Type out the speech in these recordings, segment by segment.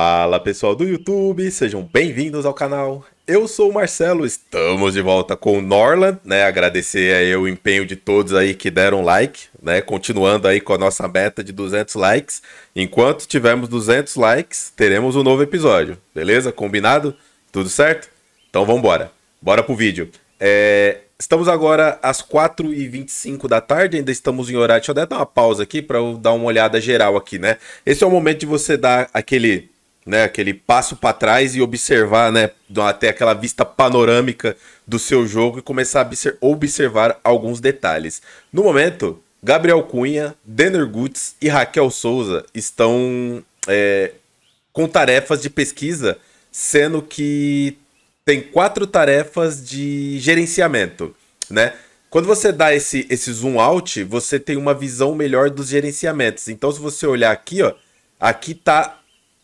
Fala pessoal do YouTube, sejam bem-vindos ao canal. Eu sou o Marcelo, estamos de volta com o Norland, né? Agradecer aí o empenho de todos aí que deram like, né? Continuando aí com a nossa meta de 200 likes. Enquanto tivermos 200 likes, teremos um novo episódio, beleza? Combinado? Tudo certo? Então vamos embora. Bora pro vídeo. É... Estamos agora às 4h25 da tarde, ainda estamos em horário. Deixa eu até dar uma pausa aqui para eu dar uma olhada geral aqui, né? Esse é o momento de você dar aquele né, aquele passo para trás e observar, né, até aquela vista panorâmica do seu jogo e começar a observar alguns detalhes. No momento, Gabriel Cunha, Denner Gutz e Raquel Souza estão é, com tarefas de pesquisa, sendo que tem quatro tarefas de gerenciamento, né? Quando você dá esse, esse zoom out, você tem uma visão melhor dos gerenciamentos. Então, se você olhar aqui, ó, aqui tá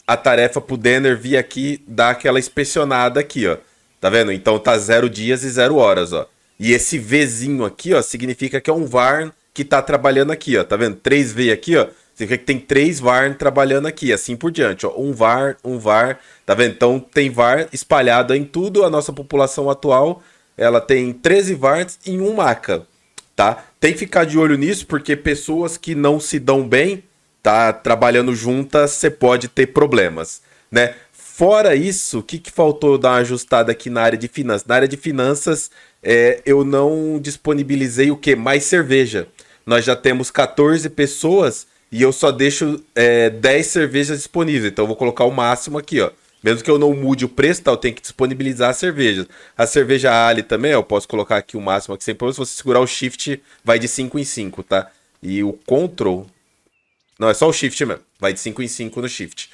a tarefa pro Denner vir aqui dar aquela inspecionada aqui, ó. Tá vendo? Então tá zero dias e zero horas, ó. E esse Vzinho aqui, ó, significa que é um Varn que tá trabalhando aqui, ó. Tá vendo? 3V aqui, ó. Significa que tem três Varn trabalhando aqui, assim por diante, ó. Um var, um var, Tá vendo? Então tem var espalhado em tudo. A nossa população atual, ela tem 13 Varns em um Maca, tá? Tem que ficar de olho nisso, porque pessoas que não se dão bem tá trabalhando juntas, você pode ter problemas, né? Fora isso, o que, que faltou dar uma ajustada aqui na área de finanças? Na área de finanças, é, eu não disponibilizei o que? Mais cerveja. Nós já temos 14 pessoas e eu só deixo é, 10 cervejas disponíveis. Então eu vou colocar o máximo aqui, ó. Mesmo que eu não mude o preço, tá, eu tenho que disponibilizar a cerveja. A cerveja Ali também, ó, eu posso colocar aqui o máximo aqui sem problema. Se você segurar o Shift, vai de 5 em 5, tá? E o Control, não, é só o shift mesmo. Vai de 5 em 5 no shift.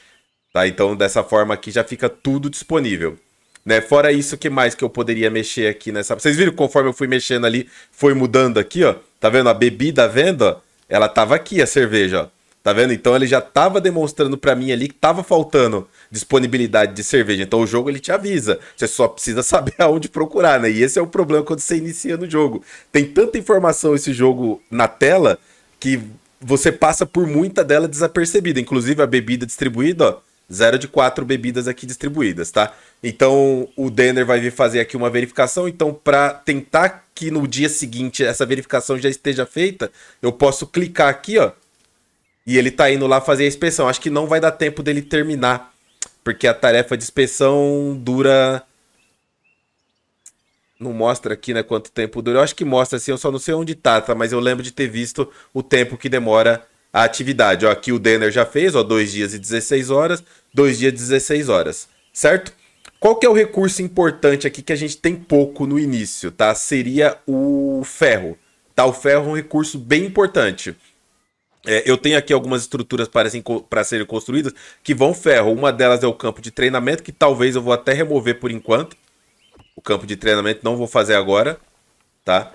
Tá? Então, dessa forma aqui já fica tudo disponível. Né? Fora isso, o que mais que eu poderia mexer aqui nessa. Vocês viram conforme eu fui mexendo ali, foi mudando aqui, ó. Tá vendo? A bebida à venda, ela tava aqui, a cerveja, ó. Tá vendo? Então ele já tava demonstrando para mim ali que tava faltando disponibilidade de cerveja. Então o jogo ele te avisa. Você só precisa saber aonde procurar, né? E esse é o problema quando você inicia no jogo. Tem tanta informação esse jogo na tela que você passa por muita dela desapercebida. Inclusive, a bebida distribuída, ó, zero de quatro bebidas aqui distribuídas, tá? Então, o Denner vai vir fazer aqui uma verificação. Então, para tentar que no dia seguinte essa verificação já esteja feita, eu posso clicar aqui, ó. E ele tá indo lá fazer a inspeção. Acho que não vai dar tempo dele terminar, porque a tarefa de inspeção dura não mostra aqui, né, quanto tempo dura. Eu acho que mostra, assim, eu só não sei onde tá, tá? Mas eu lembro de ter visto o tempo que demora a atividade. Ó, aqui o Denner já fez, ó, 2 dias e 16 horas, 2 dias e 16 horas, certo? Qual que é o recurso importante aqui que a gente tem pouco no início, tá? Seria o ferro, tá? O ferro é um recurso bem importante. É, eu tenho aqui algumas estruturas para serem construídas que vão ferro. Uma delas é o campo de treinamento, que talvez eu vou até remover por enquanto, o campo de treinamento não vou fazer agora, tá?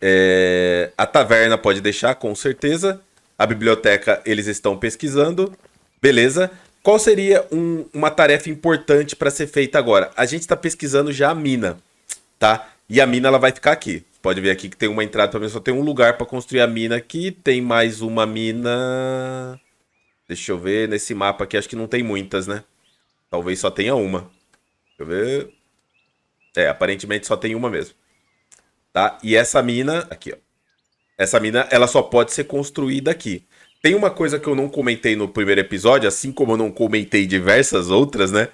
É, a taverna pode deixar, com certeza. A biblioteca eles estão pesquisando, beleza? Qual seria um, uma tarefa importante para ser feita agora? A gente está pesquisando já a mina, tá? E a mina ela vai ficar aqui. Pode ver aqui que tem uma entrada para mim, só tem um lugar para construir a mina aqui. Tem mais uma mina. Deixa eu ver nesse mapa aqui, acho que não tem muitas, né? Talvez só tenha uma. Deixa eu ver. É, aparentemente só tem uma mesmo. Tá? E essa mina, aqui, ó. Essa mina, ela só pode ser construída aqui. Tem uma coisa que eu não comentei no primeiro episódio, assim como eu não comentei diversas outras, né?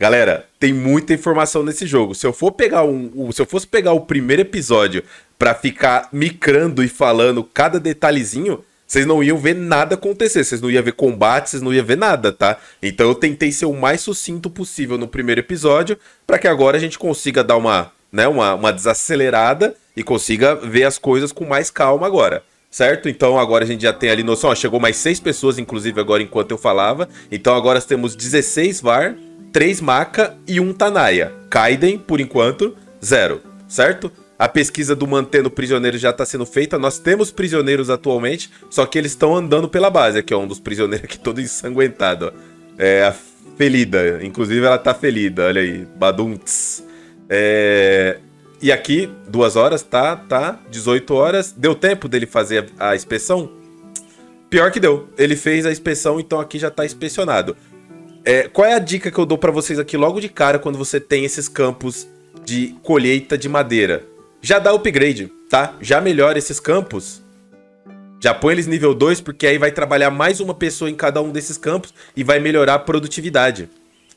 Galera, tem muita informação nesse jogo. Se eu for pegar um, um se eu fosse pegar o primeiro episódio para ficar micrando e falando cada detalhezinho, vocês não iam ver nada acontecer, vocês não iam ver combate, vocês não iam ver nada, tá? Então eu tentei ser o mais sucinto possível no primeiro episódio, para que agora a gente consiga dar uma, né, uma, uma desacelerada e consiga ver as coisas com mais calma agora certo? Então agora a gente já tem ali noção, ó, chegou mais seis pessoas, inclusive agora enquanto eu falava. Então agora temos 16 VAR, 3 Maca e um Tanaya. Kaiden, por enquanto, zero, certo? A pesquisa do mantendo prisioneiros já está sendo feita. Nós temos prisioneiros atualmente, só que eles estão andando pela base. Aqui, ó, um dos prisioneiros aqui todo ensanguentado. Ó. É a Felida. Inclusive, ela tá felida. Olha aí. Baduntz. É... E aqui, duas horas, tá, tá. 18 horas. Deu tempo dele fazer a, a inspeção? Pior que deu. Ele fez a inspeção, então aqui já tá inspecionado. É, qual é a dica que eu dou para vocês aqui logo de cara quando você tem esses campos de colheita de madeira? já dá upgrade, tá? Já melhora esses campos. Já põe eles nível 2, porque aí vai trabalhar mais uma pessoa em cada um desses campos e vai melhorar a produtividade,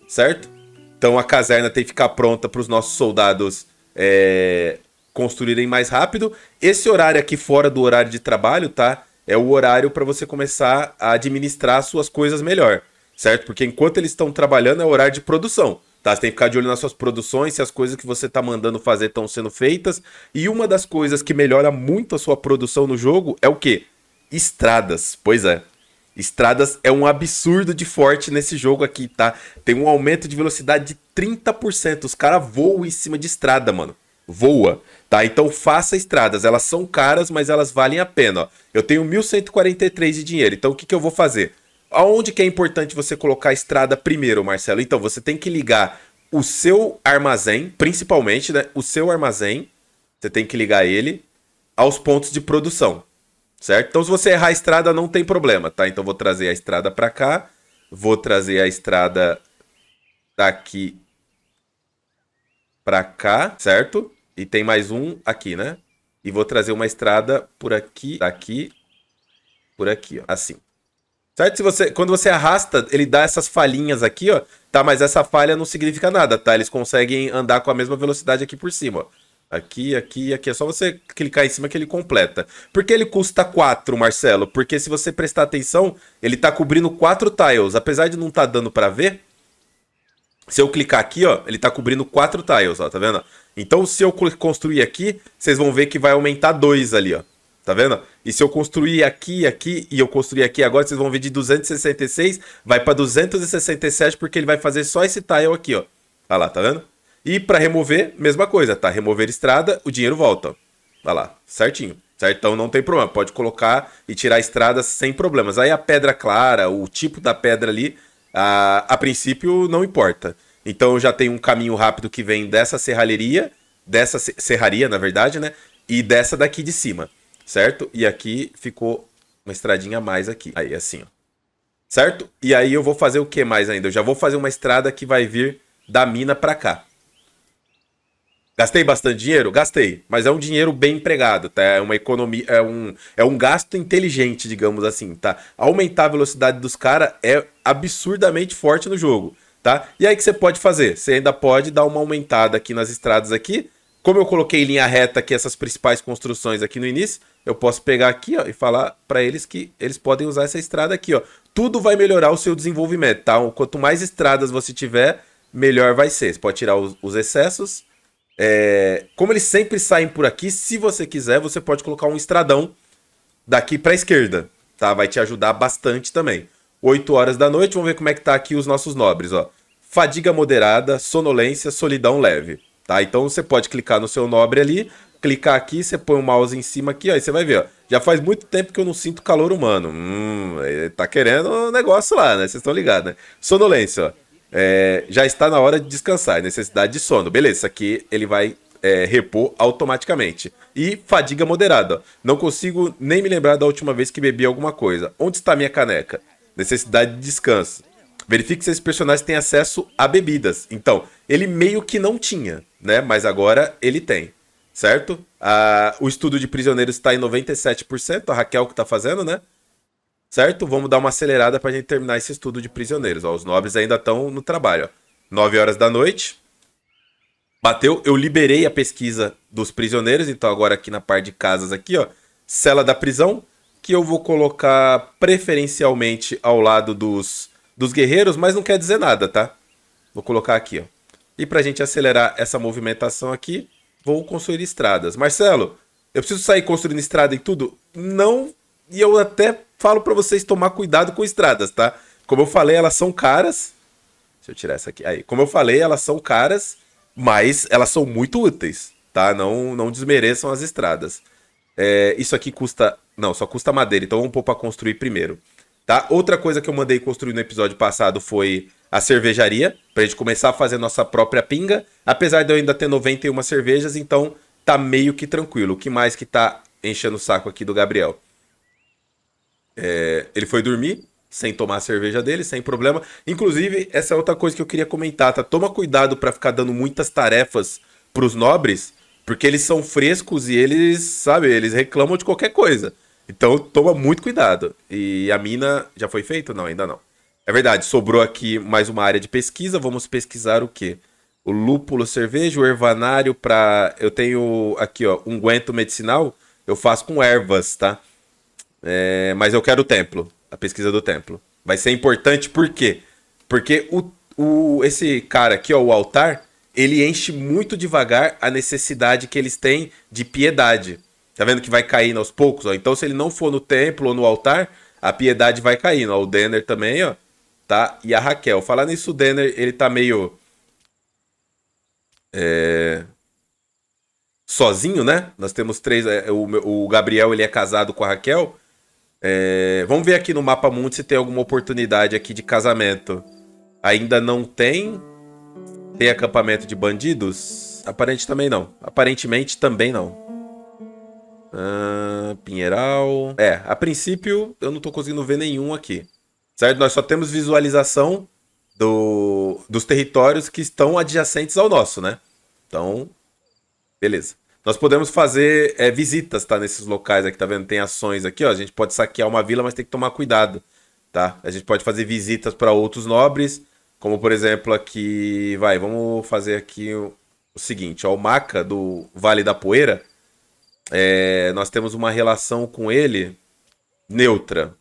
certo? Então a caserna tem que ficar pronta para os nossos soldados é, construírem mais rápido. Esse horário aqui fora do horário de trabalho, tá? É o horário para você começar a administrar suas coisas melhor, certo? Porque enquanto eles estão trabalhando é o horário de produção. Tá? Você tem que ficar de olho nas suas produções, se as coisas que você está mandando fazer estão sendo feitas. E uma das coisas que melhora muito a sua produção no jogo é o quê? Estradas. Pois é. Estradas é um absurdo de forte nesse jogo aqui, tá? Tem um aumento de velocidade de 30%. Os caras voam em cima de estrada, mano. Voa, tá? Então faça estradas. Elas são caras, mas elas valem a pena, ó. Eu tenho 1.143 de dinheiro, então o que, que eu vou fazer? aonde que é importante você colocar a estrada primeiro, Marcelo? Então, você tem que ligar o seu armazém, principalmente, né? O seu armazém, você tem que ligar ele aos pontos de produção, certo? Então, se você errar a estrada, não tem problema, tá? Então, vou trazer a estrada para cá, vou trazer a estrada daqui para cá, certo? E tem mais um aqui, né? E vou trazer uma estrada por aqui, daqui, por aqui, ó, assim. Certo? Se você, quando você arrasta, ele dá essas falhinhas aqui, ó. Tá, mas essa falha não significa nada, tá? Eles conseguem andar com a mesma velocidade aqui por cima, ó. Aqui, aqui, aqui. É só você clicar em cima que ele completa. Por que ele custa 4, Marcelo? Porque se você prestar atenção, ele tá cobrindo 4 tiles. Apesar de não tá dando pra ver, se eu clicar aqui, ó, ele tá cobrindo 4 tiles, ó, tá vendo? Então, se eu construir aqui, vocês vão ver que vai aumentar 2 ali, ó. Tá vendo? E se eu construir aqui, aqui e eu construir aqui agora, vocês vão ver de 266 vai para 267 porque ele vai fazer só esse tile aqui, ó. Olha lá, tá vendo? E para remover, mesma coisa, tá? Remover estrada, o dinheiro volta. Olha lá, certinho. Certo? Então não tem problema, pode colocar e tirar a estrada sem problemas. Aí a pedra clara, o tipo da pedra ali, a, a princípio não importa. Então eu já tenho um caminho rápido que vem dessa serralheria, dessa serraria, na verdade, né? E dessa daqui de cima certo? E aqui ficou uma estradinha a mais aqui. Aí, assim, ó. Certo? E aí eu vou fazer o que mais ainda? Eu já vou fazer uma estrada que vai vir da mina para cá. Gastei bastante dinheiro? Gastei. Mas é um dinheiro bem empregado, tá? É uma economia, é um, é um gasto inteligente, digamos assim, tá? Aumentar a velocidade dos caras é absurdamente forte no jogo, tá? E aí que você pode fazer? Você ainda pode dar uma aumentada aqui nas estradas aqui. Como eu coloquei linha reta aqui, essas principais construções aqui no início, eu posso pegar aqui ó, e falar para eles que eles podem usar essa estrada aqui. Ó. Tudo vai melhorar o seu desenvolvimento, tá? Quanto mais estradas você tiver, melhor vai ser. Você pode tirar os, os excessos. É... Como eles sempre saem por aqui, se você quiser, você pode colocar um estradão daqui para a esquerda, tá? Vai te ajudar bastante também. 8 horas da noite, vamos ver como é que tá aqui os nossos nobres, ó. Fadiga moderada, sonolência, solidão leve, tá? Então você pode clicar no seu nobre ali, clicar aqui, você põe o mouse em cima aqui, ó, e você vai ver, ó. Já faz muito tempo que eu não sinto calor humano. Hum, tá querendo um negócio lá, né? Vocês estão ligados, né? Sonolência, ó. É, já está na hora de descansar, é necessidade de sono. Beleza, isso aqui ele vai é, repor automaticamente. E fadiga moderada. Ó. Não consigo nem me lembrar da última vez que bebi alguma coisa. Onde está minha caneca? Necessidade de descanso. Verifique se esses personagens têm acesso a bebidas. Então, ele meio que não tinha, né? Mas agora ele tem certo? o estudo de prisioneiros está em 97%, a Raquel que está fazendo, né? Certo? Vamos dar uma acelerada para a gente terminar esse estudo de prisioneiros. Ó, os nobres ainda estão no trabalho. Ó. 9 horas da noite. Bateu, eu liberei a pesquisa dos prisioneiros, então agora aqui na parte de casas aqui, ó, cela da prisão, que eu vou colocar preferencialmente ao lado dos, dos guerreiros, mas não quer dizer nada, tá? Vou colocar aqui, ó. E a gente acelerar essa movimentação aqui, vou construir estradas. Marcelo, eu preciso sair construindo estrada e tudo? Não. E eu até falo para vocês tomar cuidado com estradas, tá? Como eu falei, elas são caras. Deixa eu tirar essa aqui. Aí, como eu falei, elas são caras, mas elas são muito úteis, tá? Não, não desmereçam as estradas. É, isso aqui custa. Não, só custa madeira, então vamos pôr pra construir primeiro. Tá? Outra coisa que eu mandei construir no episódio passado foi a cervejaria, pra gente começar a fazer nossa própria pinga. Apesar de eu ainda ter 91 cervejas, então tá meio que tranquilo. O que mais que tá enchendo o saco aqui do Gabriel? É, ele foi dormir sem tomar a cerveja dele, sem problema. Inclusive, essa é outra coisa que eu queria comentar, tá? Toma cuidado para ficar dando muitas tarefas pros nobres, porque eles são frescos e eles, sabe, eles reclamam de qualquer coisa. Então, toma muito cuidado. E a mina já foi feita? Não, ainda não. É verdade, sobrou aqui mais uma área de pesquisa. Vamos pesquisar o quê? O lúpulo cerveja, o ervanário para Eu tenho aqui, ó, unguento medicinal. Eu faço com ervas, tá? É, mas eu quero o templo, a pesquisa do templo. Vai ser importante por quê? Porque o, o, esse cara aqui, ó, o altar, ele enche muito devagar a necessidade que eles têm de piedade. Tá vendo que vai caindo aos poucos, ó? Então, se ele não for no templo ou no altar, a piedade vai caindo. Ó, o Denner também, ó tá? E a Raquel. Falar nisso, o Denner, ele tá meio. É, sozinho, né? Nós temos três. É, o, Gabriel, ele é casado com a Raquel. É, vamos ver aqui no Mapa Mundo se tem alguma oportunidade aqui de casamento. Ainda não tem. Tem acampamento de bandidos? Aparente também não. Aparentemente também não. Ah, Pinheiral. É, a princípio eu não tô conseguindo ver nenhum aqui certo? Nós só temos visualização do, dos territórios que estão adjacentes ao nosso, né? Então, beleza. Nós podemos fazer é, visitas, tá? Nesses locais aqui, tá vendo? Tem ações aqui, ó. A gente pode saquear uma vila, mas tem que tomar cuidado, tá? A gente pode fazer visitas para outros nobres, como por exemplo aqui... Vai, vamos fazer aqui o, o seguinte, ó. O Maca, do Vale da Poeira, é, nós temos uma relação com ele neutra,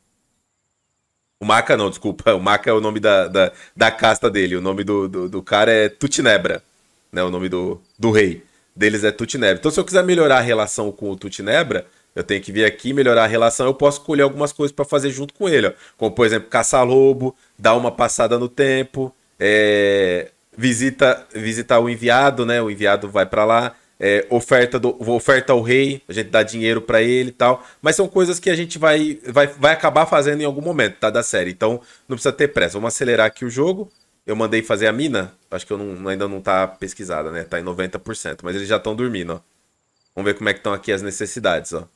o Maca não, desculpa. O Maca é o nome da, da, da casta dele. O nome do, do, do cara é Tutinebra. Né? O nome do, do rei deles é Tutinebra. Então, se eu quiser melhorar a relação com o Tutinebra, eu tenho que vir aqui melhorar a relação. Eu posso escolher algumas coisas para fazer junto com ele. Ó. Como, por exemplo, caçar lobo, dar uma passada no tempo, é... visita, visitar o enviado, né? O enviado vai para lá, é, oferta, do, oferta ao rei, a gente dá dinheiro para ele e tal. Mas são coisas que a gente vai, vai, vai acabar fazendo em algum momento, tá? Da série. Então não precisa ter pressa. Vamos acelerar aqui o jogo. Eu mandei fazer a mina. Acho que eu não, ainda não tá pesquisada, né? Tá em 90%. Mas eles já estão dormindo, ó. Vamos ver como é que estão aqui as necessidades, ó.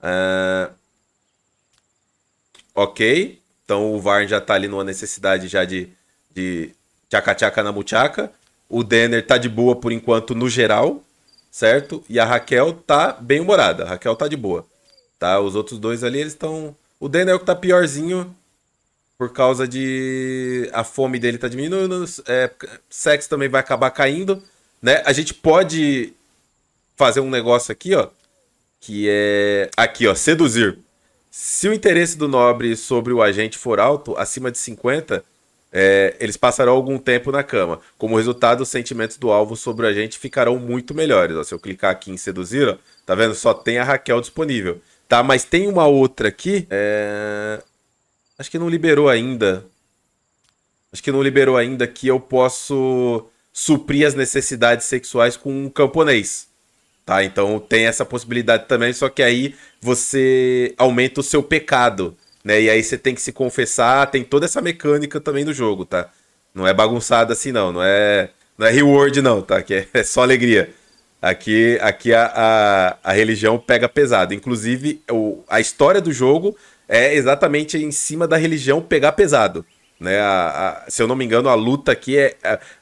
Uh... Ok. Então o Varn já tá ali numa necessidade já de, de tchaca-tchaca na muchaca. O Denner tá de boa por enquanto no geral certo? E a Raquel tá bem humorada, a Raquel tá de boa, tá? Os outros dois ali, eles estão... O Daniel que tá piorzinho por causa de... A fome dele tá diminuindo, é... sexo também vai acabar caindo, né? A gente pode fazer um negócio aqui, ó, que é... Aqui, ó, seduzir. Se o interesse do nobre sobre o agente for alto, acima de 50 é, eles passarão algum tempo na cama. Como resultado, os sentimentos do alvo sobre a gente ficarão muito melhores. Ó, se eu clicar aqui em seduzir, ó, tá vendo? Só tem a Raquel disponível. Tá, mas tem uma outra aqui. É... Acho que não liberou ainda. Acho que não liberou ainda que eu posso suprir as necessidades sexuais com um camponês. Tá, então tem essa possibilidade também, só que aí você aumenta o seu pecado. Né? E aí você tem que se confessar, tem toda essa mecânica também do jogo, tá? Não é bagunçado assim, não. Não é, não é reward, não, tá? Que é, é só alegria. Aqui, aqui a, a, a, religião pega pesado. Inclusive, o, a história do jogo é exatamente em cima da religião pegar pesado. Né? A, a, se eu não me engano, a luta aqui é,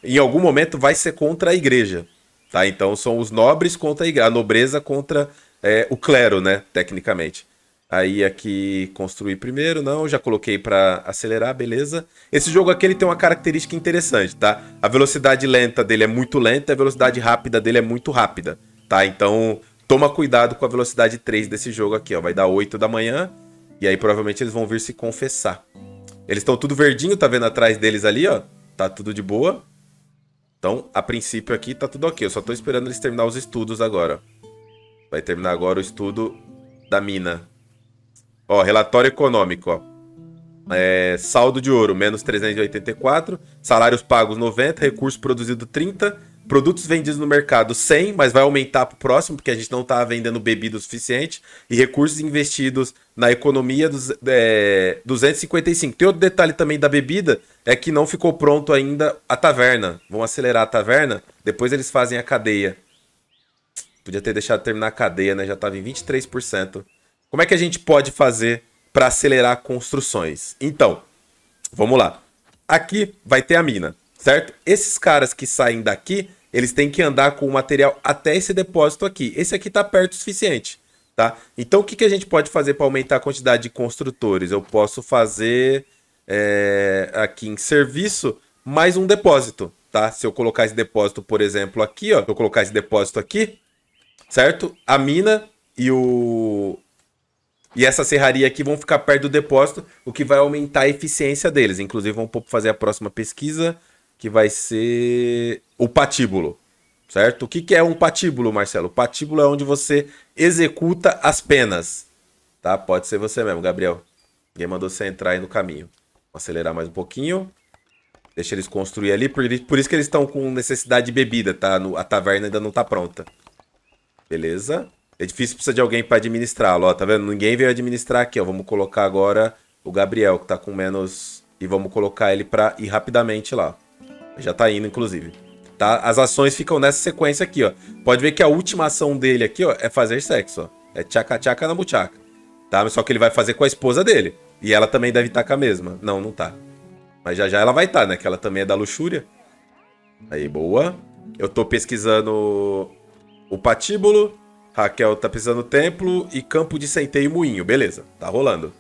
em algum momento vai ser contra a igreja. Tá? Então são os nobres contra a igreja, a nobreza contra é, o clero, né? Tecnicamente. Aí aqui é construir primeiro, não, já coloquei para acelerar, beleza. Esse jogo aqui ele tem uma característica interessante, tá? A velocidade lenta dele é muito lenta, a velocidade rápida dele é muito rápida, tá? Então toma cuidado com a velocidade 3 desse jogo aqui, ó. Vai dar 8 da manhã e aí provavelmente eles vão vir se confessar. Eles estão tudo verdinho, tá vendo atrás deles ali, ó? Tá tudo de boa. Então, a princípio aqui tá tudo ok. Eu só tô esperando eles terminar os estudos agora. Vai terminar agora o estudo da mina. Ó, relatório econômico, ó. É, saldo de ouro, menos 384. Salários pagos, 90. Recurso produzido, 30. Produtos vendidos no mercado, 100. Mas vai aumentar pro próximo, porque a gente não tá vendendo bebida o suficiente. E recursos investidos na economia, dos, é, 255. Tem outro detalhe também da bebida, é que não ficou pronto ainda a taverna. Vão acelerar a taverna, depois eles fazem a cadeia. Podia ter deixado terminar a cadeia, né? Já tava em 23%. Como é que a gente pode fazer para acelerar construções? Então, vamos lá. Aqui vai ter a mina, certo? Esses caras que saem daqui, eles têm que andar com o material até esse depósito aqui. Esse aqui está perto o suficiente, tá? Então, o que, que a gente pode fazer para aumentar a quantidade de construtores? Eu posso fazer é, aqui em serviço mais um depósito, tá? Se eu colocar esse depósito, por exemplo, aqui, ó. Se eu colocar esse depósito aqui, certo? A mina e o, e essa serraria aqui vão ficar perto do depósito, o que vai aumentar a eficiência deles. Inclusive, vamos fazer a próxima pesquisa, que vai ser o patíbulo, certo? O que, que é um patíbulo, Marcelo? O patíbulo é onde você executa as penas, tá? Pode ser você mesmo, Gabriel. Ninguém mandou você entrar aí no caminho. Vou acelerar mais um pouquinho. Deixa eles construir ali, por, por isso que eles estão com necessidade de bebida, tá? No, a taverna ainda não tá pronta. Beleza. Edifício é precisa de alguém para administrá-lo. tá vendo? Ninguém veio administrar aqui, ó. Vamos colocar agora o Gabriel, que tá com menos. E vamos colocar ele para ir rapidamente lá. Já tá indo, inclusive. Tá? As ações ficam nessa sequência aqui, ó. Pode ver que a última ação dele aqui, ó, é fazer sexo, ó. É tchaca-tchaca na buchaca. Tá? Só que ele vai fazer com a esposa dele. E ela também deve estar tá com a mesma. Não, não tá. Mas já já ela vai estar, tá, né? Que ela também é da luxúria. Aí, boa. Eu tô pesquisando o patíbulo. Raquel tá precisando templo e campo de centeio e moinho. Beleza, tá rolando.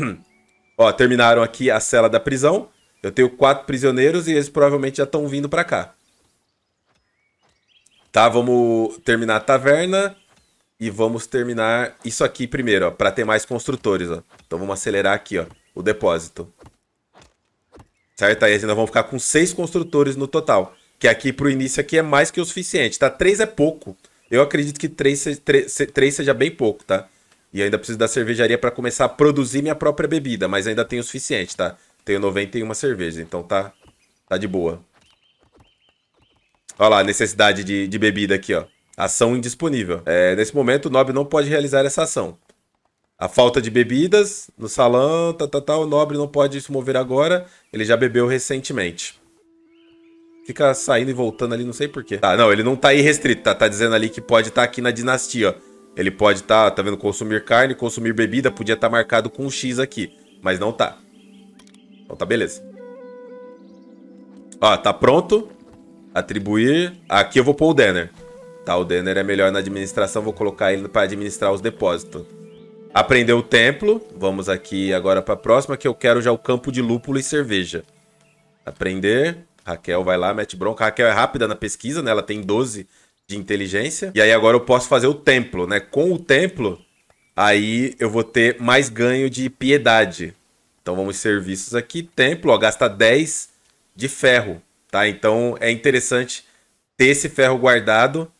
Ó, terminaram aqui a cela da prisão. Eu tenho quatro prisioneiros e eles provavelmente já estão vindo pra cá. Tá, vamos terminar a taverna. E vamos terminar isso aqui primeiro, ó. Pra ter mais construtores, ó. Então vamos acelerar aqui, ó. O depósito. Certo? Aí ainda vão ficar com seis construtores no total. Que aqui pro início aqui é mais que o suficiente, tá? Três é pouco. Eu acredito que três, três, três seja bem pouco, tá? E ainda preciso da cervejaria para começar a produzir minha própria bebida, mas ainda tenho o suficiente, tá? Tenho 91 cervejas, então tá, tá de boa. Olha lá, necessidade de, de bebida aqui, ó. Ação indisponível. É, nesse momento, o nobre não pode realizar essa ação. A falta de bebidas no salão, tá, tá, tá, o nobre não pode se mover agora, ele já bebeu recentemente. Fica saindo e voltando ali, não sei porquê. Tá, não, ele não tá aí restrito, tá, tá dizendo ali que pode estar tá aqui na dinastia, ó. Ele pode estar, tá, tá vendo, consumir carne, consumir bebida, podia estar tá marcado com um X aqui, mas não tá. Então tá, beleza. Ó, tá pronto. Atribuir. Aqui eu vou pôr o Denner. Tá, o Denner é melhor na administração, vou colocar ele para administrar os depósitos. Aprender o templo. Vamos aqui agora para a próxima, que eu quero já o campo de lúpulo e cerveja. Aprender. Raquel vai lá, mete bronca. A Raquel é rápida na pesquisa, né? Ela tem 12 de inteligência. E aí agora eu posso fazer o templo, né? Com o templo, aí eu vou ter mais ganho de piedade. Então vamos serviços aqui. Templo, ó, gasta 10 de ferro, tá? Então é interessante ter esse ferro guardado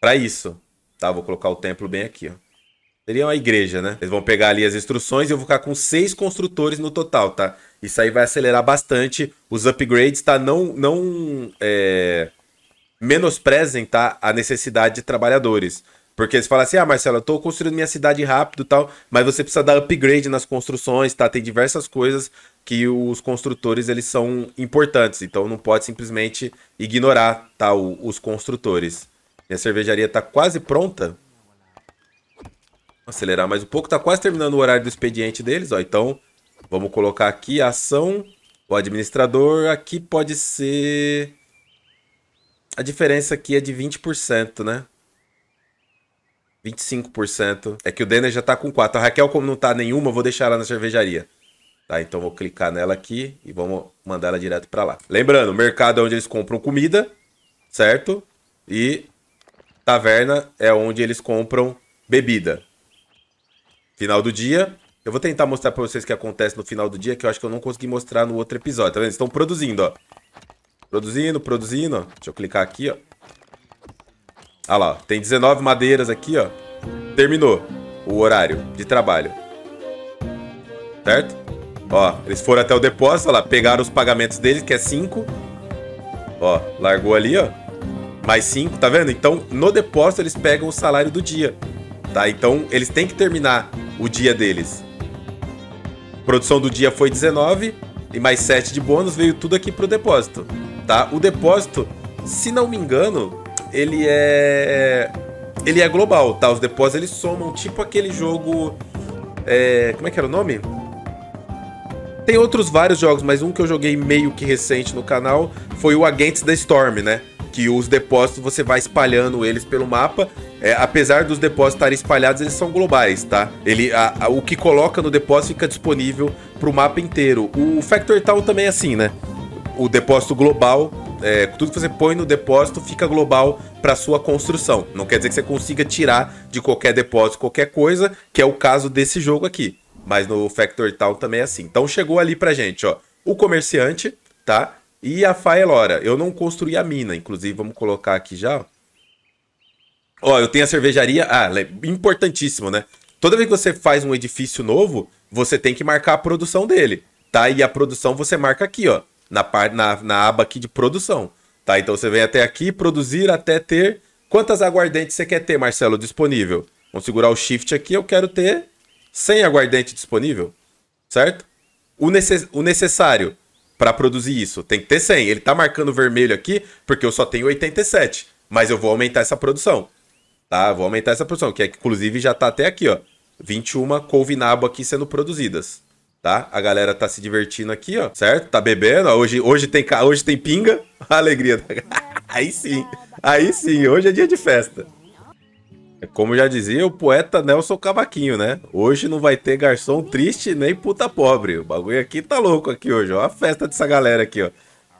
para isso, tá? Vou colocar o templo bem aqui, ó. Seria uma igreja, né? Eles vão pegar ali as instruções e eu vou ficar com seis construtores no total, tá? Isso aí vai acelerar bastante os upgrades, tá? Não, não é, menosprezem tá? a necessidade de trabalhadores. Porque eles falam assim, ah, Marcelo, eu tô construindo minha cidade rápido tal, mas você precisa dar upgrade nas construções, tá? Tem diversas coisas que os construtores, eles são importantes. Então não pode simplesmente ignorar, tá? O, os construtores. Minha cervejaria tá quase pronta. Vou acelerar mais um pouco. Tá quase terminando o horário do expediente deles, ó. Então Vamos colocar aqui a ação, o administrador. Aqui pode ser... A diferença aqui é de 20%, né? 25%. É que o Denner já tá com 4. A Raquel, como não tá nenhuma, vou deixar ela na cervejaria. Tá, então vou clicar nela aqui e vamos mandar ela direto para lá. Lembrando, o mercado é onde eles compram comida, certo? E taverna é onde eles compram bebida. Final do dia, eu vou tentar mostrar pra vocês o que acontece no final do dia, que eu acho que eu não consegui mostrar no outro episódio. Tá vendo? Eles estão produzindo, ó. Produzindo, produzindo. Deixa eu clicar aqui, ó. Olha ah lá, tem 19 madeiras aqui, ó. Terminou o horário de trabalho. Certo? Ó, eles foram até o depósito, olha lá, pegaram os pagamentos deles, que é 5. Ó, largou ali, ó. Mais 5, tá vendo? Então, no depósito eles pegam o salário do dia, tá? Então, eles têm que terminar o dia deles produção do dia foi 19 e mais 7 de bônus, veio tudo aqui pro depósito, tá? O depósito, se não me engano, ele é ele é global, tá? Os depósitos eles somam, tipo aquele jogo é... como é que era o nome? Tem outros vários jogos, mas um que eu joguei meio que recente no canal foi o Agents da Storm, né? que os depósitos você vai espalhando eles pelo mapa. É, apesar dos depósitos estarem espalhados, eles são globais, tá? Ele, a, a, o que coloca no depósito fica disponível para o mapa inteiro. O Factor Town também é assim, né? O depósito global, é, tudo que você põe no depósito fica global para sua construção. Não quer dizer que você consiga tirar de qualquer depósito qualquer coisa, que é o caso desse jogo aqui. Mas no Factor Town também é assim. Então chegou ali pra gente, ó, o comerciante, tá? E a Faelora, eu não construí a mina, inclusive, vamos colocar aqui já. Ó, eu tenho a cervejaria. Ah, importantíssimo, né? Toda vez que você faz um edifício novo, você tem que marcar a produção dele, tá? E a produção você marca aqui, ó, na, na, na aba aqui de produção, tá? Então você vem até aqui, produzir até ter. Quantas aguardentes você quer ter, Marcelo, disponível? Vamos segurar o shift aqui, eu quero ter 100 aguardente disponível, certo? O, necess... o necessário, para produzir isso. Tem que ter 100. Ele tá marcando vermelho aqui porque eu só tenho 87, mas eu vou aumentar essa produção. Tá? Vou aumentar essa produção, que é, inclusive já tá até aqui, ó. 21 couve nabo aqui sendo produzidas, tá? A galera tá se divertindo aqui, ó, certo? Tá bebendo, hoje hoje tem hoje tem pinga. alegria. aí sim. Aí sim, hoje é dia de festa. É como já dizia o poeta Nelson Cavaquinho, né? Hoje não vai ter garçom triste nem puta pobre. O bagulho aqui tá louco aqui hoje, ó. A festa dessa galera aqui, ó.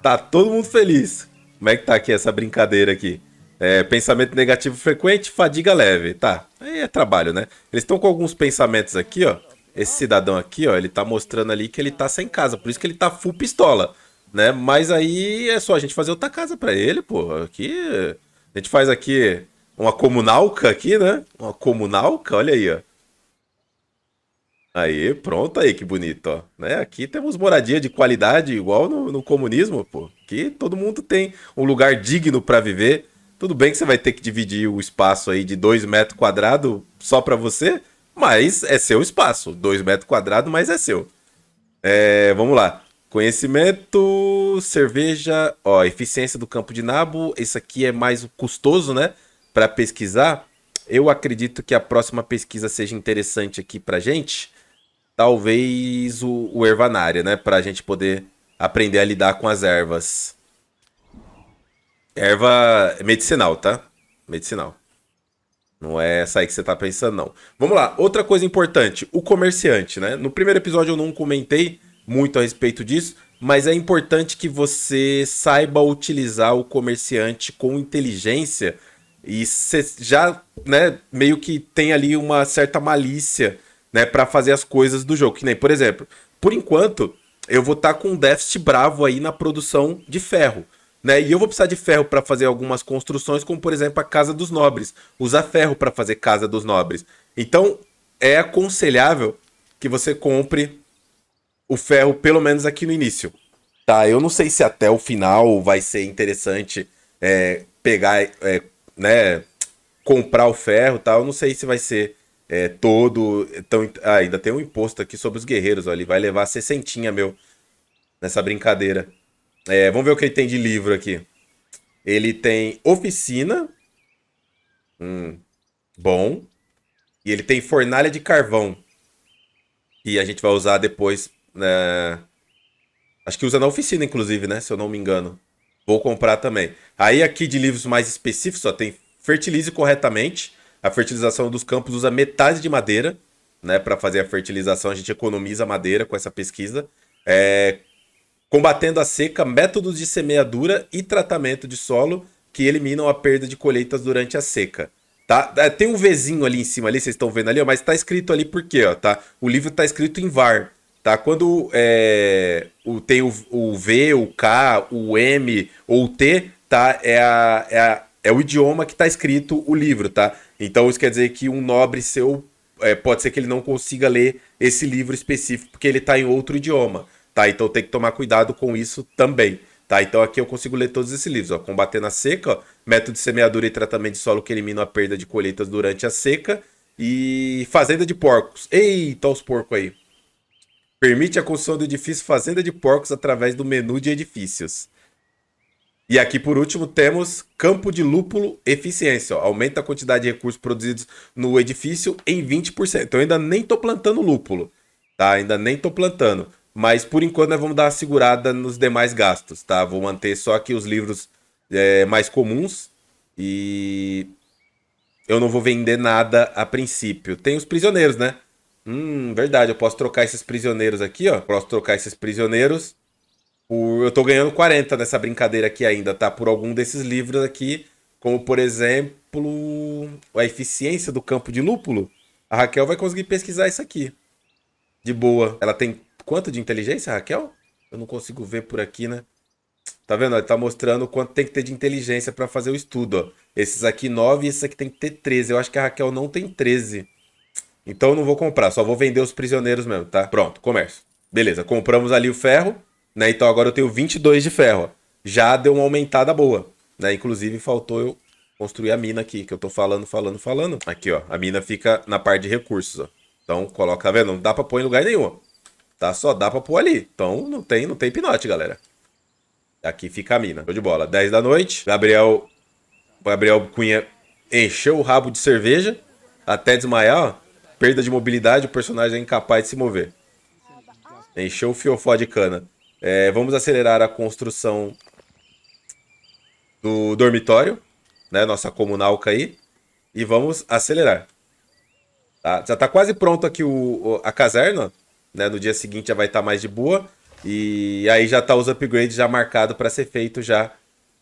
Tá todo mundo feliz. Como é que tá aqui essa brincadeira aqui? É, pensamento negativo frequente, fadiga leve. Tá, aí é trabalho, né? Eles estão com alguns pensamentos aqui, ó. Esse cidadão aqui, ó, ele tá mostrando ali que ele tá sem casa. Por isso que ele tá full pistola, né? Mas aí é só a gente fazer outra casa para ele, pô. Aqui... A gente faz aqui uma comunalca aqui, né? Uma comunalca, olha aí, ó. Aí, pronto aí, que bonito, ó. Né? Aqui temos moradia de qualidade, igual no, no comunismo, pô. Que todo mundo tem um lugar digno para viver. Tudo bem que você vai ter que dividir o espaço aí de 2 metros quadrados só para você, mas é seu espaço. 2 metros quadrados, mas é seu. É, vamos lá. Conhecimento, cerveja, ó, eficiência do campo de nabo. Esse aqui é mais custoso, né? para pesquisar. Eu acredito que a próxima pesquisa seja interessante aqui para gente. Talvez o, o ervanária, né? a gente poder aprender a lidar com as ervas. Erva medicinal, tá? Medicinal. Não é essa aí que você tá pensando, não. Vamos lá, outra coisa importante, o comerciante, né? No primeiro episódio eu não comentei muito a respeito disso, mas é importante que você saiba utilizar o comerciante com inteligência e você já, né, meio que tem ali uma certa malícia, né, para fazer as coisas do jogo. Que nem, por exemplo, por enquanto, eu vou estar tá com um déficit bravo aí na produção de ferro. Né? E eu vou precisar de ferro para fazer algumas construções, como por exemplo a Casa dos Nobres. Usar ferro para fazer Casa dos Nobres. Então, é aconselhável que você compre o ferro pelo menos aqui no início. Tá, eu não sei se até o final vai ser interessante é, pegar, é, né, comprar o ferro tal. não sei se vai ser é, todo. Tão, ah, ainda tem um imposto aqui sobre os guerreiros, ó, ele vai levar 60, meu, nessa brincadeira. É, vamos ver o que ele tem de livro aqui. Ele tem oficina. Hum, bom. E ele tem fornalha de carvão. E a gente vai usar depois. Né, acho que usa na oficina, inclusive, né? Se eu não me engano. Vou comprar também. Aí aqui de livros mais específicos, só tem fertilize corretamente. A fertilização dos campos usa metade de madeira, né? Para fazer a fertilização, a gente economiza madeira com essa pesquisa. É, combatendo a seca, métodos de semeadura e tratamento de solo que eliminam a perda de colheitas durante a seca. Tá? É, tem um Vzinho ali em cima ali, vocês estão vendo ali, ó, mas tá escrito ali por quê, ó, tá? O livro tá escrito em VAR, Tá? Quando é, o, tem o, o V, o K, o M ou o T, tá? É, a, é, a, é o idioma que está escrito o livro, tá? Então isso quer dizer que um nobre seu é, pode ser que ele não consiga ler esse livro específico porque ele está em outro idioma, tá? Então tem que tomar cuidado com isso também, tá? Então aqui eu consigo ler todos esses livros, ó. Combater na seca, ó, método de semeadura e tratamento de solo que elimina a perda de colheitas durante a seca e fazenda de porcos. Eita, os porcos aí. Permite a construção do edifício Fazenda de Porcos através do menu de edifícios. E aqui por último temos campo de lúpulo eficiência. Ó. Aumenta a quantidade de recursos produzidos no edifício em 20%. Então, eu ainda nem estou plantando lúpulo, tá? Ainda nem estou plantando. Mas por enquanto nós vamos dar uma segurada nos demais gastos, tá? Vou manter só aqui os livros é, mais comuns e eu não vou vender nada a princípio. Tem os prisioneiros, né? Hum, verdade. Eu posso trocar esses prisioneiros aqui, ó. Posso trocar esses prisioneiros. Por... Eu tô ganhando 40 nessa brincadeira aqui ainda, tá? Por algum desses livros aqui. Como, por exemplo, a eficiência do campo de lúpulo. A Raquel vai conseguir pesquisar isso aqui. De boa. Ela tem quanto de inteligência, Raquel? Eu não consigo ver por aqui, né? Tá vendo? Ela tá mostrando quanto tem que ter de inteligência para fazer o estudo, ó. Esses aqui 9 e esses aqui tem que ter 13. Eu acho que a Raquel não tem 13. Então eu não vou comprar, só vou vender os prisioneiros mesmo, tá? Pronto, comércio. Beleza, compramos ali o ferro, né? Então agora eu tenho 22 de ferro. Já deu uma aumentada boa, né? Inclusive faltou eu construir a mina aqui, que eu tô falando, falando, falando. Aqui, ó, a mina fica na parte de recursos, ó. Então coloca, tá vendo? Não dá pra pôr em lugar nenhum, tá? Só dá pra pôr ali. Então não tem, não tem pinote, galera. Aqui fica a mina. Show de bola. 10 da noite. Gabriel, Gabriel Cunha encheu o rabo de cerveja até desmaiar, ó perda de mobilidade, o personagem é incapaz de se mover. Encheu o fiofó de cana. É, vamos acelerar a construção do dormitório, né? Nossa comunalca aí. E vamos acelerar. Tá? Já tá quase pronto aqui o, a caserna, né? No dia seguinte já vai estar tá mais de boa. E aí já tá os upgrades já marcado para ser feito já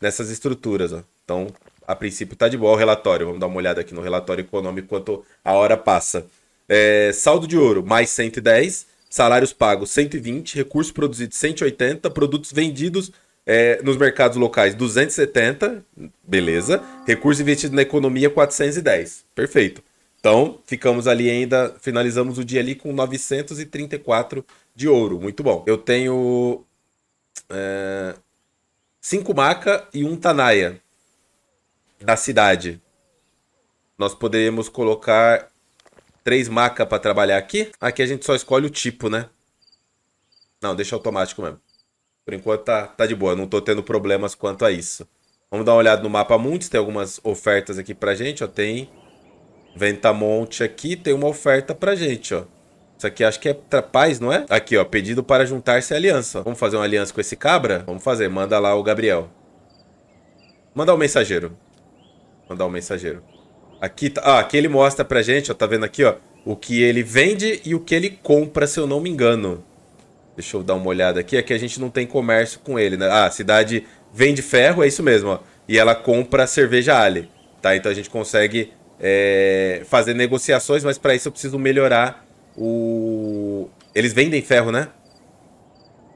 nessas estruturas, ó. Então, a princípio tá de boa o relatório. Vamos dar uma olhada aqui no relatório econômico quanto a hora passa. É, saldo de ouro, mais 110. Salários pagos, 120. Recursos produzidos, 180. Produtos vendidos é, nos mercados locais, 270. Beleza. Recursos investidos na economia, 410. Perfeito. Então, ficamos ali ainda, finalizamos o dia ali com 934 de ouro. Muito bom. Eu tenho. É, cinco maca e um tanaia da cidade. Nós poderíamos colocar três macas para trabalhar aqui. Aqui a gente só escolhe o tipo, né? Não, deixa automático mesmo. Por enquanto tá, tá de boa, não tô tendo problemas quanto a isso. Vamos dar uma olhada no mapa Mundis, tem algumas ofertas aqui pra gente, ó. Tem Ventamonte aqui, tem uma oferta pra gente, ó. Isso aqui acho que é paz, não é? Aqui, ó, pedido para juntar-se à aliança. Vamos fazer uma aliança com esse cabra? Vamos fazer, manda lá o Gabriel. Mandar o um mensageiro. Mandar o um mensageiro. Aqui, tá, ah, aqui ele mostra pra gente, ó, tá vendo aqui, ó, o que ele vende e o que ele compra, se eu não me engano. Deixa eu dar uma olhada aqui, aqui é a gente não tem comércio com ele, né? Ah, a cidade vende ferro, é isso mesmo, ó, e ela compra cerveja Ali, tá? Então a gente consegue é, fazer negociações, mas para isso eu preciso melhorar o... Eles vendem ferro, né?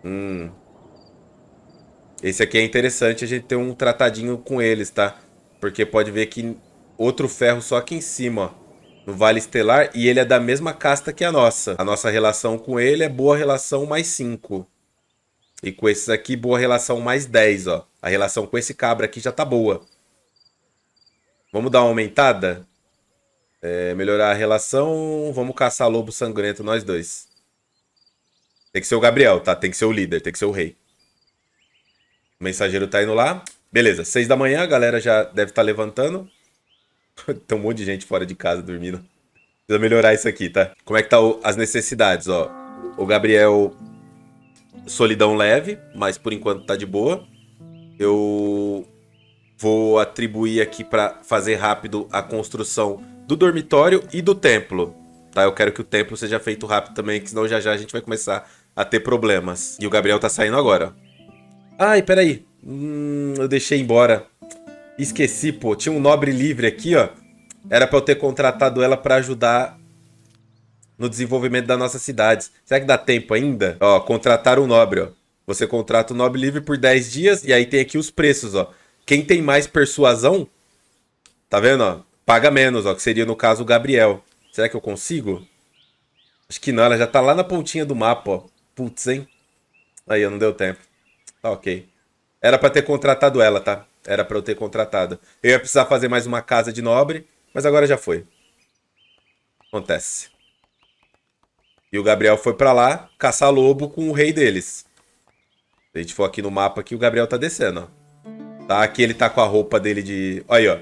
Hum. Esse aqui é interessante a gente ter um tratadinho com eles, tá? Porque pode ver que outro ferro só aqui em cima, ó no Vale Estelar, e ele é da mesma casta que a nossa. A nossa relação com ele é boa relação mais 5. E com esses aqui, boa relação mais 10, ó. A relação com esse cabra aqui já tá boa. Vamos dar uma aumentada? É, melhorar a relação, vamos caçar lobo sangrento nós dois. Tem que ser o Gabriel, tá? Tem que ser o líder, tem que ser o rei. O mensageiro tá indo lá. Beleza, 6 da manhã, a galera já deve estar tá levantando. Tem um monte de gente fora de casa dormindo. Precisa melhorar isso aqui, tá? Como é que tá o, as necessidades, ó? O Gabriel, solidão leve, mas por enquanto tá de boa. Eu vou atribuir aqui para fazer rápido a construção do dormitório e do templo. Tá? Eu quero que o templo seja feito rápido também, que senão já já a gente vai começar a ter problemas. E o Gabriel tá saindo agora. Ai, peraí. Hum, eu deixei embora Esqueci, pô. Tinha um nobre livre aqui, ó. Era pra eu ter contratado ela para ajudar no desenvolvimento da nossa cidade. Será que dá tempo ainda? Ó, contratar um nobre, ó. Você contrata o um nobre livre por 10 dias e aí tem aqui os preços, ó. Quem tem mais persuasão, tá vendo, ó? Paga menos, ó, que seria no caso o Gabriel. Será que eu consigo? Acho que não, ela já tá lá na pontinha do mapa, ó. Putz, hein? Aí, não deu tempo. Tá ok. Era pra ter contratado ela, tá? Era para eu ter contratado. Eu ia precisar fazer mais uma casa de nobre, mas agora já foi. Acontece. E o Gabriel foi para lá caçar lobo com o rei deles. Se a gente for aqui no mapa que o Gabriel tá descendo, ó. Tá, aqui ele tá com a roupa dele de... Olha aí, ó.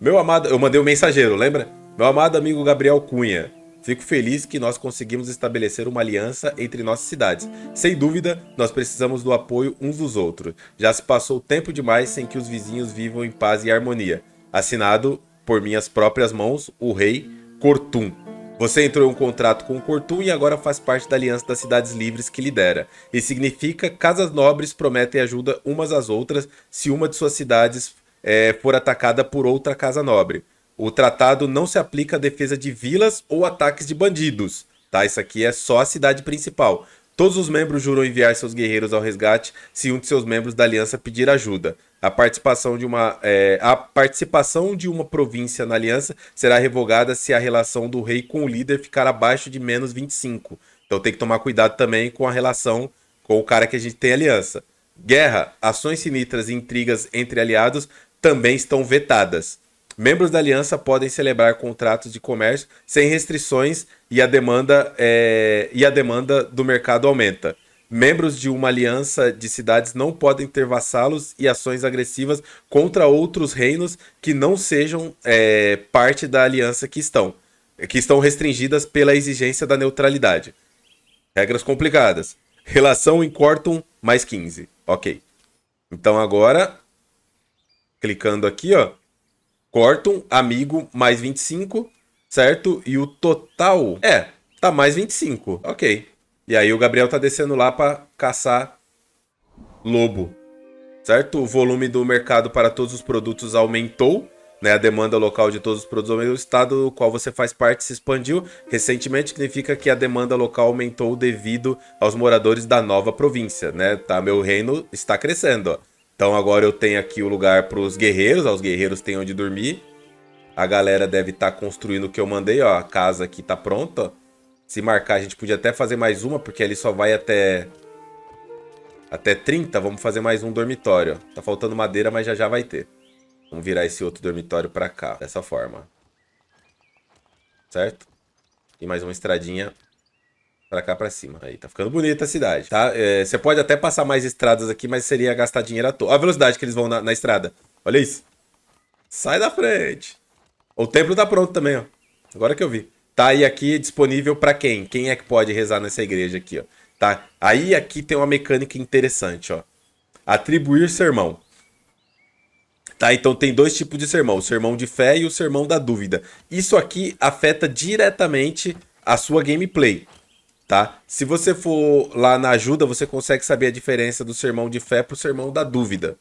Meu amado... Eu mandei o um mensageiro, lembra? Meu amado amigo Gabriel Cunha. Fico feliz que nós conseguimos estabelecer uma aliança entre nossas cidades. Sem dúvida, nós precisamos do apoio uns dos outros. Já se passou tempo demais sem que os vizinhos vivam em paz e harmonia. Assinado por minhas próprias mãos, o rei Cortum. Você entrou em um contrato com o Cortum e agora faz parte da Aliança das Cidades Livres que lidera. Isso significa casas nobres prometem ajuda umas às outras se uma de suas cidades é, for atacada por outra casa nobre. O tratado não se aplica à defesa de vilas ou ataques de bandidos, tá? Isso aqui é só a cidade principal. Todos os membros juram enviar seus guerreiros ao resgate se um de seus membros da aliança pedir ajuda. A participação de uma, é, a participação de uma província na aliança será revogada se a relação do rei com o líder ficar abaixo de menos 25. Então tem que tomar cuidado também com a relação com o cara que a gente tem aliança. Guerra, ações sinistras e intrigas entre aliados também estão vetadas. Membros da aliança podem celebrar contratos de comércio sem restrições e a demanda, é, e a demanda do mercado aumenta. Membros de uma aliança de cidades não podem ter vassalos e ações agressivas contra outros reinos que não sejam é, parte da aliança que estão, que estão restringidas pela exigência da neutralidade. Regras complicadas. Relação em Cortum mais 15. Ok. Então agora, clicando aqui, ó, cortam amigo, mais 25, certo? E o total. É, tá mais 25. Ok. E aí o Gabriel tá descendo lá para caçar lobo. Certo? O volume do mercado para todos os produtos aumentou. Né, a demanda local de todos os produtos aumentou. O estado do qual você faz parte se expandiu recentemente, significa que a demanda local aumentou devido aos moradores da nova província. Né? Tá, meu reino está crescendo. Ó. Então agora eu tenho aqui o lugar para os guerreiros, ó, os guerreiros têm onde dormir. A galera deve estar tá construindo o que eu mandei, ó, a casa aqui tá pronta. Se marcar, a gente podia até fazer mais uma, porque ali só vai até até 30. Vamos fazer mais um dormitório. Tá faltando madeira, mas já já vai ter. Vamos virar esse outro dormitório para cá, dessa forma. Certo? E mais uma estradinha para cá para cima. Aí tá ficando bonita a cidade, tá? É, você é, pode até passar mais estradas aqui, mas seria gastar dinheiro à toa. A velocidade que eles vão na, na estrada. Olha isso. Sai da frente. O templo tá pronto também, ó. Agora que eu vi. Tá aí aqui disponível para quem? Quem é que pode rezar nessa igreja aqui, ó? Tá? Aí aqui tem uma mecânica interessante, ó. Atribuir sermão. Tá, então tem dois tipos de sermão, o sermão de fé e o sermão da dúvida. Isso aqui afeta diretamente a sua gameplay tá? Se você for lá na ajuda, você consegue saber a diferença do sermão de fé pro sermão da dúvida.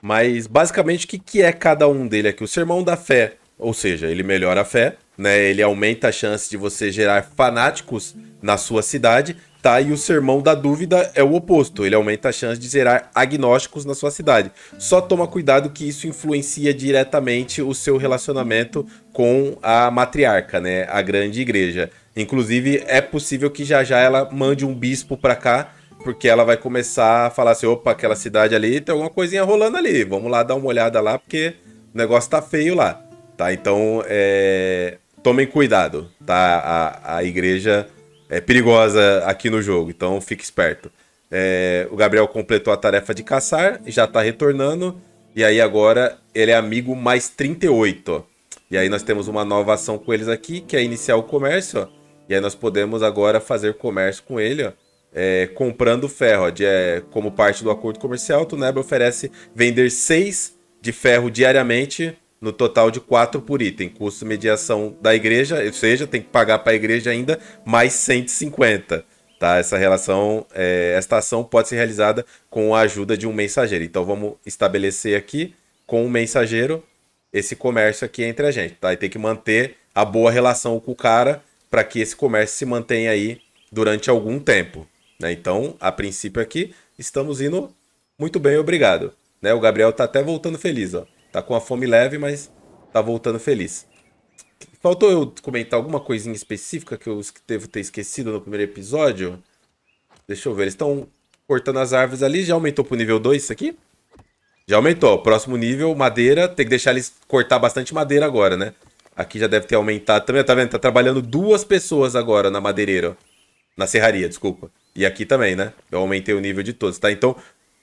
Mas basicamente o que, que é cada um dele aqui? O sermão da fé, ou seja, ele melhora a fé, né? Ele aumenta a chance de você gerar fanáticos na sua cidade, tá? E o sermão da dúvida é o oposto, ele aumenta a chance de gerar agnósticos na sua cidade. Só toma cuidado que isso influencia diretamente o seu relacionamento com a matriarca, né? A grande igreja. Inclusive, é possível que já já ela mande um bispo para cá, porque ela vai começar a falar assim: opa, aquela cidade ali tem alguma coisinha rolando ali, vamos lá dar uma olhada lá, porque o negócio tá feio lá, tá? Então, é... tomem cuidado, tá? A, a igreja é perigosa aqui no jogo, então fique esperto. É, o Gabriel completou a tarefa de caçar, já tá retornando. E aí agora ele é amigo mais 38. Ó. E aí nós temos uma nova ação com eles aqui, que é iniciar o comércio. Ó. E aí nós podemos agora fazer comércio com ele, ó, é, comprando ferro. Ó, de, é, como parte do acordo comercial, Tunebra oferece vender 6 de ferro diariamente, no total de 4 por item. Custo de mediação da igreja, ou seja, tem que pagar para a igreja ainda mais 150. Tá? Essa relação, é, esta ação pode ser realizada com a ajuda de um mensageiro. Então vamos estabelecer aqui com o um mensageiro esse comércio aqui entre a gente. Tá? E tem que manter a boa relação com o cara para que esse comércio se mantenha aí durante algum tempo. Né? Então, a princípio aqui, estamos indo muito bem, obrigado. Né? O Gabriel tá até voltando feliz, ó. Tá com a fome leve, mas tá voltando feliz. Faltou eu comentar alguma coisinha específica que eu devo ter esquecido no primeiro episódio? Deixa eu ver, eles estão cortando as árvores ali. Já aumentou pro nível 2 isso aqui? Já aumentou. Próximo nível, madeira. Tem que deixar eles cortar bastante madeira agora, né? Aqui já deve ter aumentado também, tá vendo? Tá trabalhando duas pessoas agora na madeireira. Na serraria, desculpa. E aqui também, né? Eu aumentei o nível de todos, tá? Então,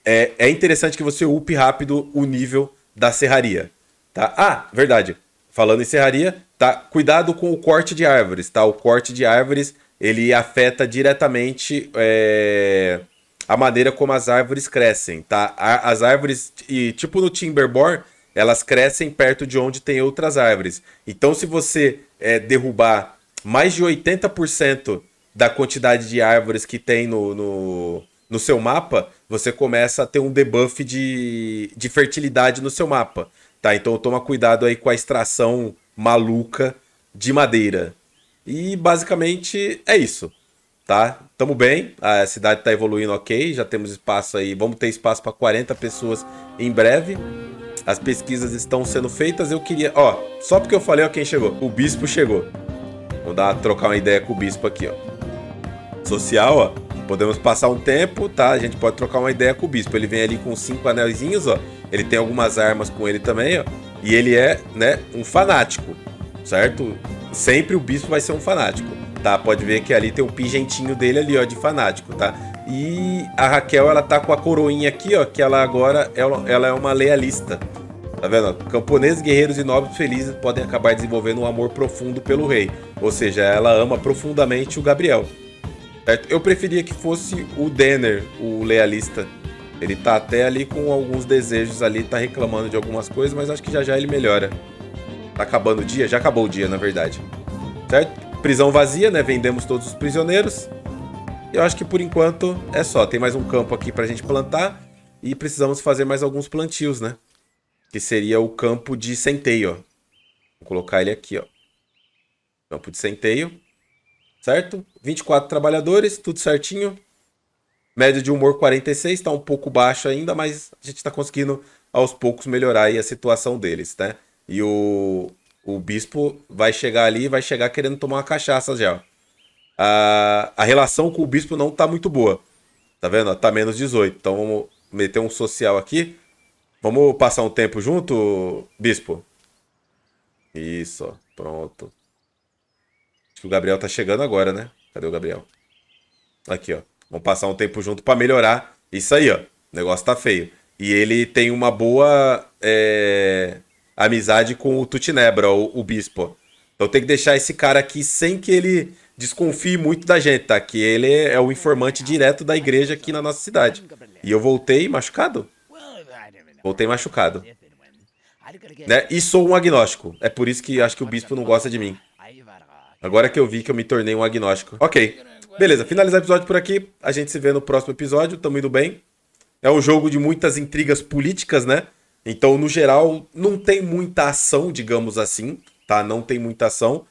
é, é interessante que você upe rápido o nível da serraria, tá? Ah, verdade. Falando em serraria, tá? Cuidado com o corte de árvores, tá? O corte de árvores, ele afeta diretamente é, a maneira como as árvores crescem, tá? As árvores, e tipo no Timberbore, elas crescem perto de onde tem outras árvores. Então, se você é, derrubar mais de 80% da quantidade de árvores que tem no, no, no, seu mapa, você começa a ter um debuff de, de fertilidade no seu mapa. Tá? Então, toma cuidado aí com a extração maluca de madeira. E basicamente é isso. Tá? Tamo bem, a cidade tá evoluindo ok, já temos espaço aí, vamos ter espaço para 40 pessoas em breve. As pesquisas estão sendo feitas. Eu queria. Ó, só porque eu falei, ó, quem chegou. O bispo chegou. Vamos dar, trocar uma ideia com o bispo aqui, ó. Social, ó. Podemos passar um tempo, tá? A gente pode trocar uma ideia com o bispo. Ele vem ali com cinco anelzinhos, ó. Ele tem algumas armas com ele também, ó. E ele é, né, um fanático, certo? Sempre o bispo vai ser um fanático, tá? Pode ver que ali tem um pingentinho dele ali, ó, de fanático, tá? E a Raquel, ela tá com a coroinha aqui, ó, que ela agora ela, ela é uma lealista. Tá vendo? Camponeses, guerreiros e nobres felizes podem acabar desenvolvendo um amor profundo pelo rei. Ou seja, ela ama profundamente o Gabriel. Certo? É, eu preferia que fosse o Denner, o lealista. Ele tá até ali com alguns desejos ali, tá reclamando de algumas coisas, mas acho que já já ele melhora. Tá acabando o dia? Já acabou o dia, na verdade. Certo? Prisão vazia, né? Vendemos todos os prisioneiros. Eu acho que por enquanto é só. Tem mais um campo aqui pra gente plantar e precisamos fazer mais alguns plantios, né? Que seria o campo de centeio, ó. Vou colocar ele aqui, ó. Campo de centeio. Certo? 24 trabalhadores, tudo certinho. Média de humor 46, tá um pouco baixo ainda, mas a gente tá conseguindo aos poucos melhorar aí a situação deles, né? E o, o bispo vai chegar ali, vai chegar querendo tomar uma cachaça já, ó a, a relação com o bispo não tá muito boa. Tá vendo? Tá menos 18. Então vamos meter um social aqui. Vamos passar um tempo junto, bispo? Isso, pronto. Acho que o Gabriel tá chegando agora, né? Cadê o Gabriel? Aqui, ó. Vamos passar um tempo junto para melhorar. Isso aí, ó. O negócio tá feio. E ele tem uma boa é... amizade com o Tutinebra, o, o bispo. Então tem que deixar esse cara aqui sem que ele desconfie muito da gente, tá? Que ele é o informante direto da igreja aqui na nossa cidade. E eu voltei machucado. Voltei machucado. Né? E sou um agnóstico. É por isso que acho que o bispo não gosta de mim. Agora que eu vi que eu me tornei um agnóstico. Ok. Beleza, finalizar o episódio por aqui. A gente se vê no próximo episódio. Tamo indo bem. É um jogo de muitas intrigas políticas, né? Então, no geral, não tem muita ação, digamos assim, tá? Não tem muita ação.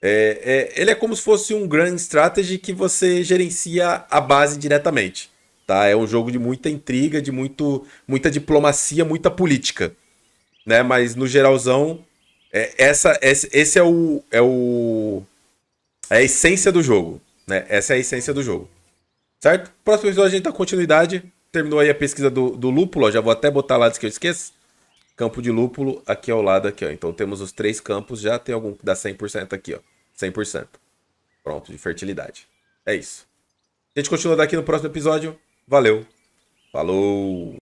É, é, ele é como se fosse um grand strategy que você gerencia a base diretamente. Tá? É um jogo de muita intriga, de muito, muita diplomacia, muita política. Né? Mas no geralzão, é, essa, esse, esse é o. É o. É a essência do jogo. Né? Essa é a essência do jogo. Certo? Próximo episódio a gente dá continuidade. Terminou aí a pesquisa do, do lúpulo, ó, já vou até botar lá antes que eu esqueça. Campo de lúpulo aqui ao lado aqui, ó. Então temos os três campos, já tem algum que dá 100% aqui, ó. 100%. Pronto, de fertilidade. É isso. A gente continua daqui no próximo episódio. Valeu. Falou.